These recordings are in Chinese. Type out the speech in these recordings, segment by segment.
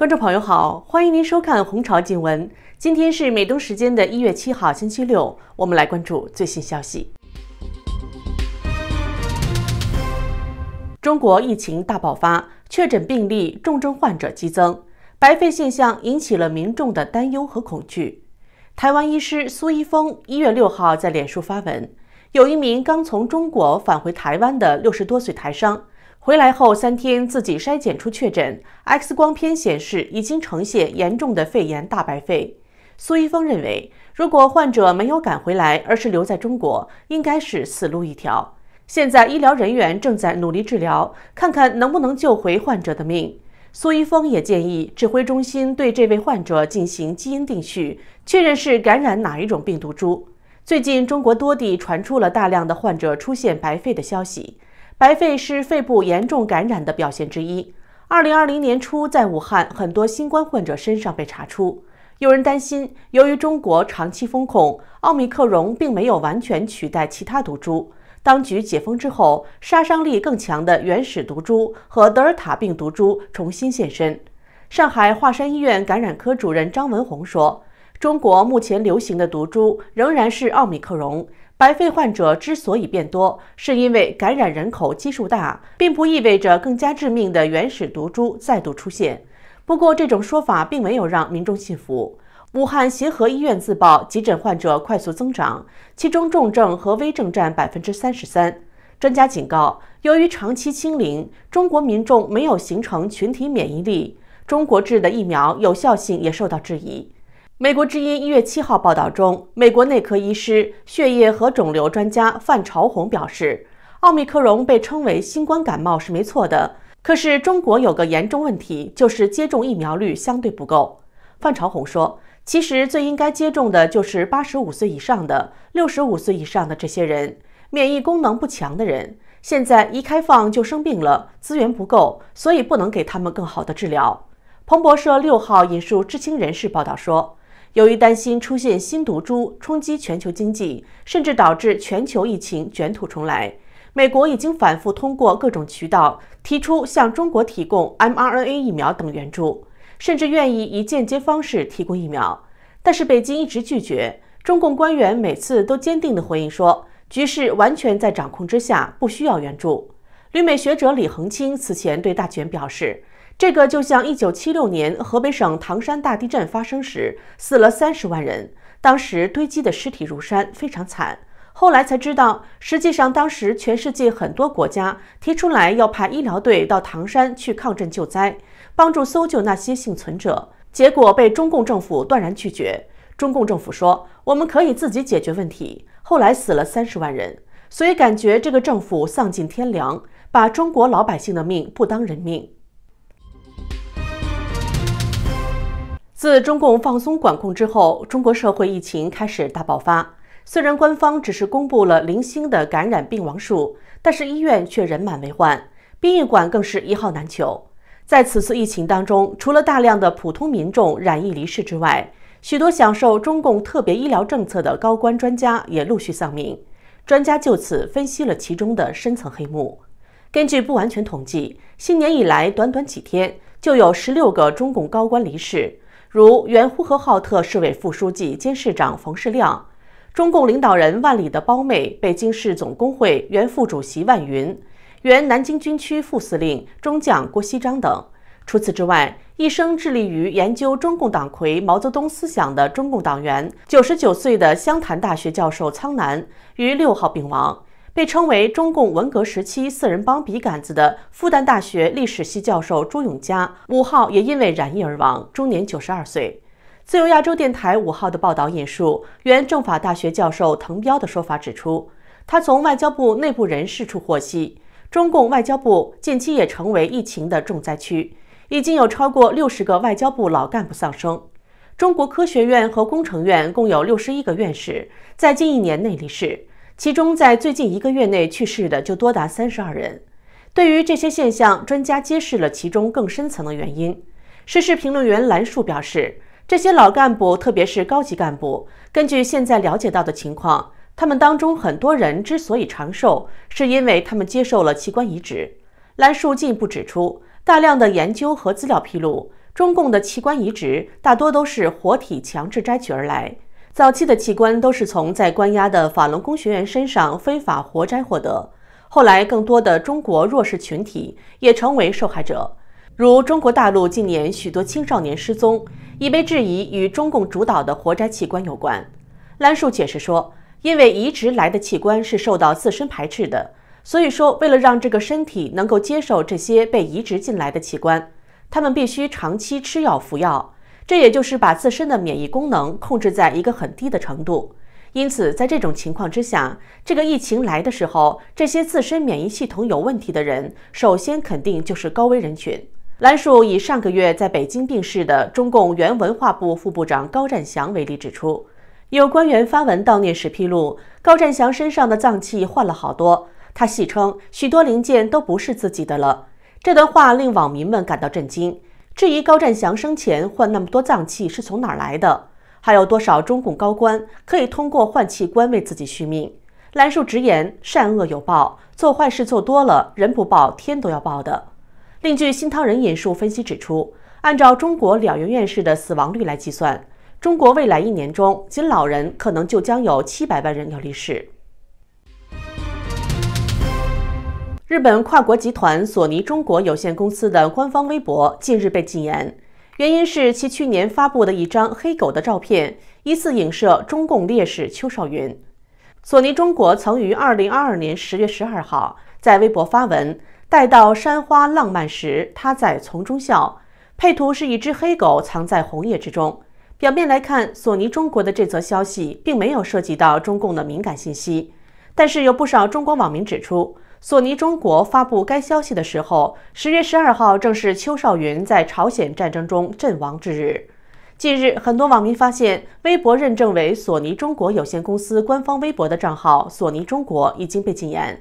观众朋友好，欢迎您收看《红潮金闻》。今天是美东时间的一月七号，星期六，我们来关注最新消息。中国疫情大爆发，确诊病例、重症患者激增，白肺现象引起了民众的担忧和恐惧。台湾医师苏一峰一月六号在脸书发文，有一名刚从中国返回台湾的六十多岁台商。回来后三天，自己筛检出确诊，X 光片显示已经呈现严重的肺炎大白肺。苏一峰认为，如果患者没有赶回来，而是留在中国，应该是死路一条。现在医疗人员正在努力治疗，看看能不能救回患者的命。苏一峰也建议指挥中心对这位患者进行基因定序，确认是感染哪一种病毒株。最近，中国多地传出了大量的患者出现白肺的消息。白肺是肺部严重感染的表现之一。二零二零年初，在武汉很多新冠患者身上被查出。有人担心，由于中国长期封控，奥密克戎并没有完全取代其他毒株。当局解封之后，杀伤力更强的原始毒株和德尔塔病毒株重新现身。上海华山医院感染科主任张文宏说：“中国目前流行的毒株仍然是奥密克戎。”白肺患者之所以变多，是因为感染人口基数大，并不意味着更加致命的原始毒株再度出现。不过，这种说法并没有让民众信服。武汉协和医院自曝急诊患者快速增长，其中重症和危症占百分之三十三。专家警告，由于长期清零，中国民众没有形成群体免疫力，中国制的疫苗有效性也受到质疑。美国之音一月七号报道中，美国内科医师、血液和肿瘤专家范朝红表示，奥密克戎被称为新冠感冒是没错的。可是中国有个严重问题，就是接种疫苗率相对不够。范朝红说，其实最应该接种的就是八十五岁以上的、六十五岁以上的这些人，免疫功能不强的人，现在一开放就生病了，资源不够，所以不能给他们更好的治疗。彭博社六号引述知情人士报道说。由于担心出现新毒株冲击全球经济，甚至导致全球疫情卷土重来，美国已经反复通过各种渠道提出向中国提供 mRNA 疫苗等援助，甚至愿意以间接方式提供疫苗，但是北京一直拒绝。中共官员每次都坚定地回应说，局势完全在掌控之下，不需要援助。旅美学者李恒清此前对大权表示。这个就像一九七六年河北省唐山大地震发生时，死了三十万人，当时堆积的尸体如山，非常惨。后来才知道，实际上当时全世界很多国家提出来要派医疗队到唐山去抗震救灾，帮助搜救那些幸存者，结果被中共政府断然拒绝。中共政府说：“我们可以自己解决问题。”后来死了三十万人，所以感觉这个政府丧尽天良，把中国老百姓的命不当人命。自中共放松管控之后，中国社会疫情开始大爆发。虽然官方只是公布了零星的感染病亡数，但是医院却人满为患，殡仪馆更是一号难求。在此次疫情当中，除了大量的普通民众染疫离世之外，许多享受中共特别医疗政策的高官专家也陆续丧命。专家就此分析了其中的深层黑幕。根据不完全统计，新年以来短短几天，就有十六个中共高官离世。如原呼和浩特市委副书记兼市长冯世亮，中共领导人万里的胞妹，北京市总工会原副主席万云，原南京军区副司令中将郭锡章等。除此之外，一生致力于研究中共党魁毛泽东思想的中共党员，九十九岁的湘潭大学教授苍南，于六号病亡。被称为中共文革时期“四人帮”笔杆子的复旦大学历史系教授朱永嘉五号也因为染疫而亡，终年九十二岁。自由亚洲电台五号的报道引述原政法大学教授滕彪的说法指出，他从外交部内部人士处获悉，中共外交部近期也成为疫情的重灾区，已经有超过六十个外交部老干部丧生。中国科学院和工程院共有六十一个院士在近一年内离世。其中，在最近一个月内去世的就多达三十二人。对于这些现象，专家揭示了其中更深层的原因。时事评论员兰树表示，这些老干部，特别是高级干部，根据现在了解到的情况，他们当中很多人之所以长寿，是因为他们接受了器官移植。兰树进一步指出，大量的研究和资料披露，中共的器官移植大多都是活体强制摘取而来。早期的器官都是从在关押的法轮功学员身上非法活摘获得，后来更多的中国弱势群体也成为受害者，如中国大陆近年许多青少年失踪，已被质疑与中共主导的活摘器官有关。兰树解释说，因为移植来的器官是受到自身排斥的，所以说为了让这个身体能够接受这些被移植进来的器官，他们必须长期吃药服药。这也就是把自身的免疫功能控制在一个很低的程度，因此，在这种情况之下，这个疫情来的时候，这些自身免疫系统有问题的人，首先肯定就是高危人群。兰树以上个月在北京病逝的中共原文化部副部长高占祥为例指出，有官员发文悼念时披露，高占祥身上的脏器换了好多，他戏称许多零件都不是自己的了。这段话令网民们感到震惊。质疑高占祥生前换那么多脏器是从哪儿来的？还有多少中共高官可以通过换器官为自己续命？兰树直言：善恶有报，做坏事做多了，人不报天都要报的。另据新唐人引述分析指出，按照中国两院院士的死亡率来计算，中国未来一年中，仅老人可能就将有七百万人要离世。日本跨国集团索尼中国有限公司的官方微博近日被禁言，原因是其去年发布的一张黑狗的照片疑似影射中共烈士邱少云。索尼中国曾于二零二二年十月十二号在微博发文：“待到山花烂漫时，他在丛中笑。”配图是一只黑狗藏在红叶之中。表面来看，索尼中国的这则消息并没有涉及到中共的敏感信息，但是有不少中国网民指出。索尼中国发布该消息的时候，十月十二号正是邱少云在朝鲜战争中阵亡之日。近日，很多网民发现，微博认证为索尼中国有限公司官方微博的账号“索尼中国”已经被禁言。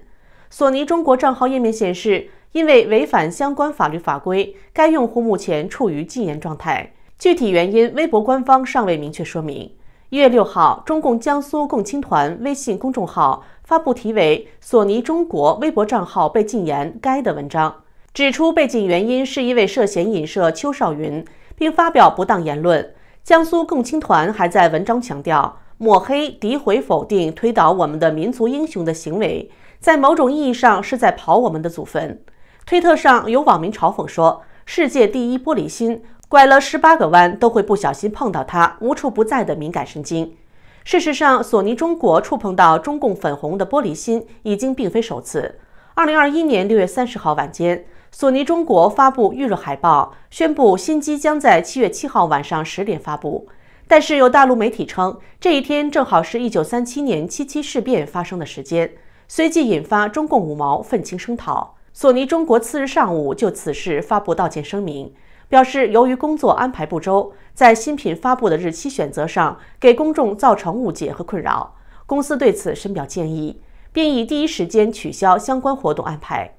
索尼中国账号页面显示，因为违反相关法律法规，该用户目前处于禁言状态。具体原因，微博官方尚未明确说明。一月六号，中共江苏共青团微信公众号发布题为《索尼中国微博账号被禁言》该的文章，指出被禁原因是因为涉嫌影射邱少云，并发表不当言论。江苏共青团还在文章强调，抹黑、诋毁、否定、推倒我们的民族英雄的行为，在某种意义上是在刨我们的祖坟。推特上有网民嘲讽说：“世界第一玻璃心。”拐了十八个弯都会不小心碰到它无处不在的敏感神经。事实上，索尼中国触碰到中共粉红的玻璃心已经并非首次。二零二一年六月三十号晚间，索尼中国发布预热海报，宣布新机将在七月七号晚上十点发布。但是有大陆媒体称，这一天正好是一九三七年七七事变发生的时间，随即引发中共五毛愤青声讨。索尼中国次日上午就此事发布道歉声明。表示，由于工作安排不周，在新品发布的日期选择上给公众造成误解和困扰，公司对此深表歉意，并已第一时间取消相关活动安排。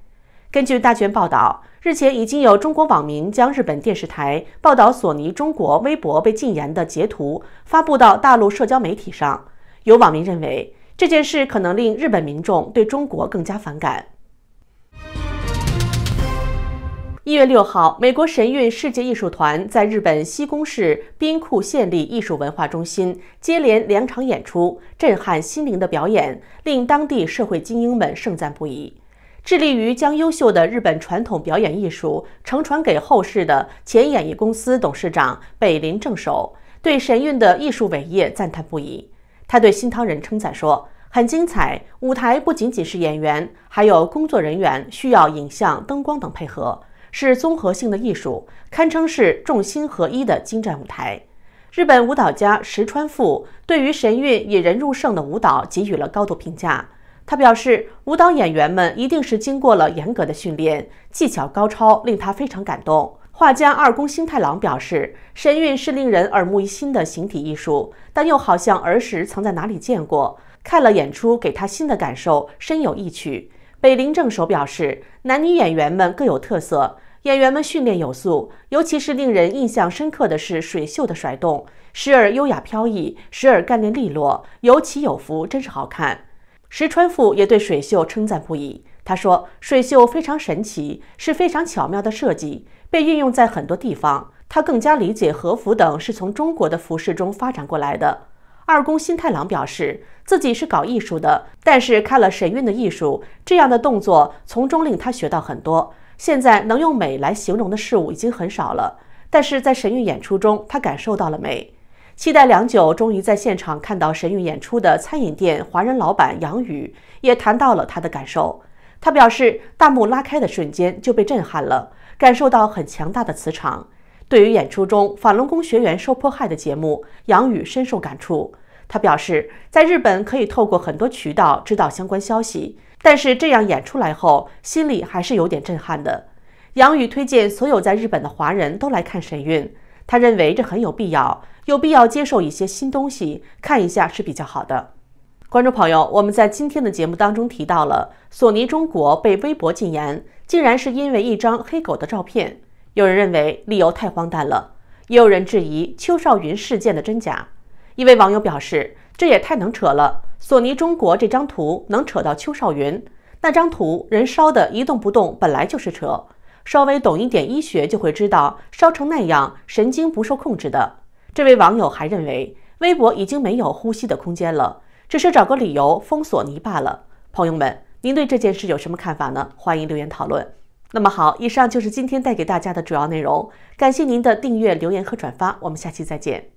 根据大全报道，日前已经有中国网民将日本电视台报道索尼中国微博被禁言的截图发布到大陆社交媒体上，有网民认为这件事可能令日本民众对中国更加反感。一月六号，美国神韵世界艺术团在日本西宫市滨库县立艺术文化中心接连两场演出，震撼心灵的表演令当地社会精英们盛赞不已。致力于将优秀的日本传统表演艺术承传给后世的前演艺公司董事长北林正守对神韵的艺术伟业赞叹不已。他对新唐人称赞说：“很精彩，舞台不仅仅是演员，还有工作人员需要影像、灯光等配合。”是综合性的艺术，堪称是众心合一的精湛舞台。日本舞蹈家石川富对于神韵引人入胜的舞蹈给予了高度评价。他表示，舞蹈演员们一定是经过了严格的训练，技巧高超，令他非常感动。画家二宫星太郎表示，神韵是令人耳目一新的形体艺术，但又好像儿时曾在哪里见过。看了演出，给他新的感受，深有意趣。北林正守表示，男女演员们各有特色，演员们训练有素。尤其是令人印象深刻的是水袖的甩动，时而优雅飘逸，时而干练利落，有起有伏，真是好看。石川富也对水袖称赞不已，他说：“水袖非常神奇，是非常巧妙的设计，被运用在很多地方。”他更加理解和服等是从中国的服饰中发展过来的。二宫新太郎表示，自己是搞艺术的，但是看了神韵的艺术这样的动作，从中令他学到很多。现在能用美来形容的事物已经很少了，但是在神韵演出中，他感受到了美。期待良久，终于在现场看到神韵演出的餐饮店华人老板杨宇也谈到了他的感受。他表示，大幕拉开的瞬间就被震撼了，感受到很强大的磁场。对于演出中法轮功学员受迫害的节目，杨宇深受感触。他表示，在日本可以透过很多渠道知道相关消息，但是这样演出来后，心里还是有点震撼的。杨宇推荐所有在日本的华人都来看《神韵》，他认为这很有必要，有必要接受一些新东西，看一下是比较好的。观众朋友，我们在今天的节目当中提到了索尼中国被微博禁言，竟然是因为一张黑狗的照片。有人认为理由太荒诞了，也有人质疑邱少云事件的真假。一位网友表示：“这也太能扯了，索尼中国这张图能扯到邱少云那张图，人烧的一动不动，本来就是扯。稍微懂一点医学就会知道，烧成那样，神经不受控制的。”这位网友还认为，微博已经没有呼吸的空间了，只是找个理由封锁尼罢了。朋友们，您对这件事有什么看法呢？欢迎留言讨论。那么好，以上就是今天带给大家的主要内容，感谢您的订阅、留言和转发，我们下期再见。